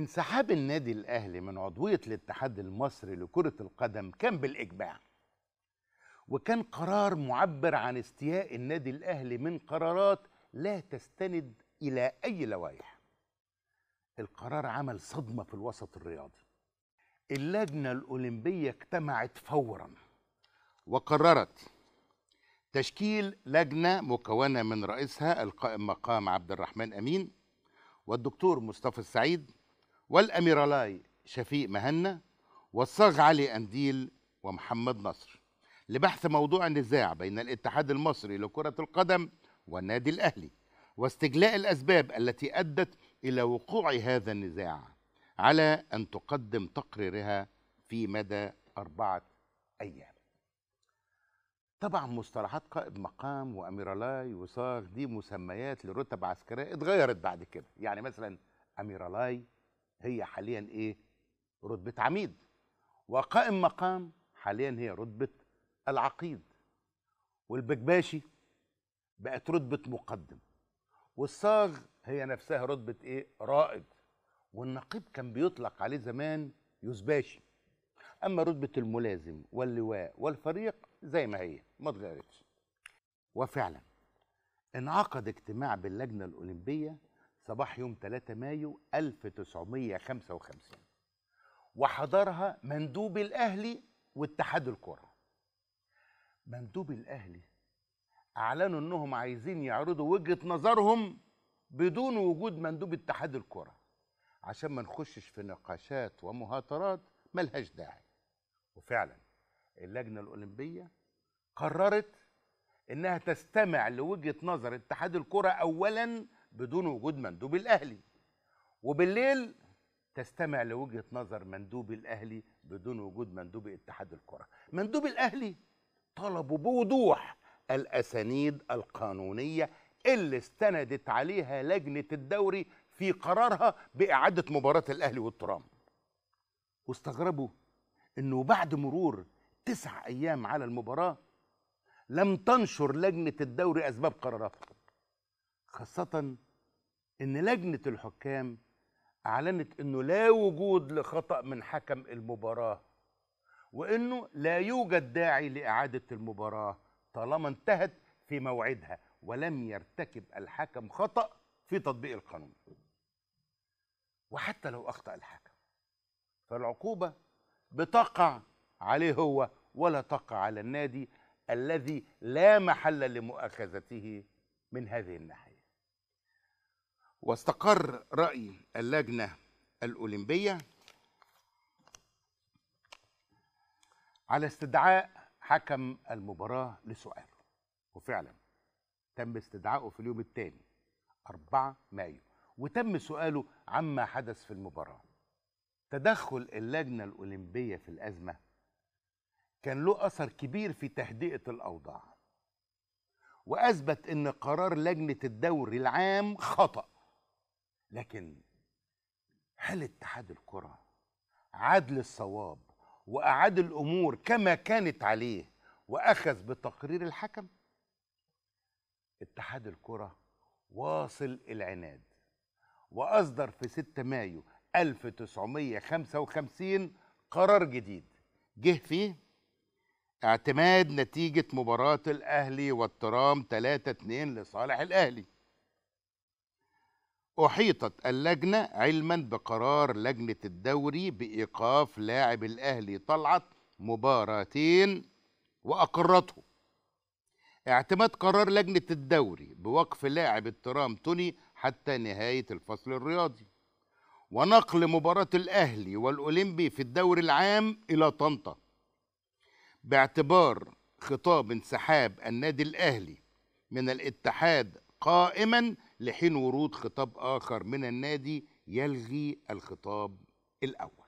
انسحاب النادي الاهلي من عضويه الاتحاد المصري لكره القدم كان بالاجماع وكان قرار معبر عن استياء النادي الاهلي من قرارات لا تستند الى اي لوائح القرار عمل صدمه في الوسط الرياضي اللجنه الاولمبيه اجتمعت فورا وقررت تشكيل لجنه مكونه من رئيسها القائم مقام عبد الرحمن امين والدكتور مصطفى السعيد والأميرالاي شفيق مهنا والصاغ علي أنديل ومحمد نصر لبحث موضوع النزاع بين الاتحاد المصري لكرة القدم والنادي الأهلي واستجلاء الأسباب التي أدت إلى وقوع هذا النزاع على أن تقدم تقريرها في مدى أربعة أيام طبعا مصطلحات قائد مقام وأميرالاي وصاغ دي مسميات لرتب عسكرية اتغيرت بعد كده يعني مثلا أميرالاي هي حاليا ايه رتبه عميد وقائم مقام حاليا هي رتبه العقيد والبكباشي بقت رتبه مقدم والصاغ هي نفسها رتبه ايه رائد والنقيب كان بيطلق عليه زمان يزباشي اما رتبه الملازم واللواء والفريق زي ما هي ما اتغيرتش وفعلا انعقد اجتماع باللجنه الاولمبيه صباح يوم 3 مايو 1955 وحضرها مندوب الأهلي واتحاد الكرة مندوب الأهلي أعلنوا أنهم عايزين يعرضوا وجهة نظرهم بدون وجود مندوب اتحاد الكرة عشان ما نخشش في نقاشات ومهاترات ملهاش داعي وفعلا اللجنة الأولمبية قررت انها تستمع لوجهه نظر اتحاد الكره اولا بدون وجود مندوب الاهلي وبالليل تستمع لوجهه نظر مندوب الاهلي بدون وجود مندوب اتحاد الكره مندوب الاهلي طلبوا بوضوح الاسانيد القانونيه اللي استندت عليها لجنه الدوري في قرارها باعاده مباراه الاهلي والترام واستغربوا انه بعد مرور تسع ايام على المباراه لم تنشر لجنه الدوري اسباب قراراتها خاصة إن لجنة الحكام أعلنت إنه لا وجود لخطأ من حكم المباراة وإنه لا يوجد داعي لإعادة المباراة طالما انتهت في موعدها ولم يرتكب الحكم خطأ في تطبيق القانون وحتى لو أخطأ الحكم فالعقوبة بتقع عليه هو ولا تقع على النادي الذي لا محل لمؤاخذته من هذه الناحية واستقر رأي اللجنة الأولمبية على استدعاء حكم المباراة لسؤال وفعلا تم استدعائه في اليوم الثاني 4 مايو وتم سؤاله عما حدث في المباراة تدخل اللجنة الأولمبية في الأزمة كان له أثر كبير في تهدئة الأوضاع وأثبت أن قرار لجنة الدوري العام خطأ لكن هل اتحاد الكرة عدل الصواب وأعاد الأمور كما كانت عليه وأخذ بتقرير الحكم اتحاد الكرة واصل العناد وأصدر في 6 مايو 1955 قرار جديد جه فيه اعتماد نتيجة مباراة الأهلي والترام 3-2 لصالح الأهلي أحيطت اللجنة علما بقرار لجنة الدوري بإيقاف لاعب الأهلي طلعت مباراتين وأقرته اعتماد قرار لجنة الدوري بوقف لاعب الترام توني حتى نهاية الفصل الرياضي ونقل مباراة الأهلي والأولمبي في الدوري العام إلى طنطا باعتبار خطاب انسحاب النادي الأهلي من الاتحاد قائما لحين ورود خطاب آخر من النادي يلغي الخطاب الأول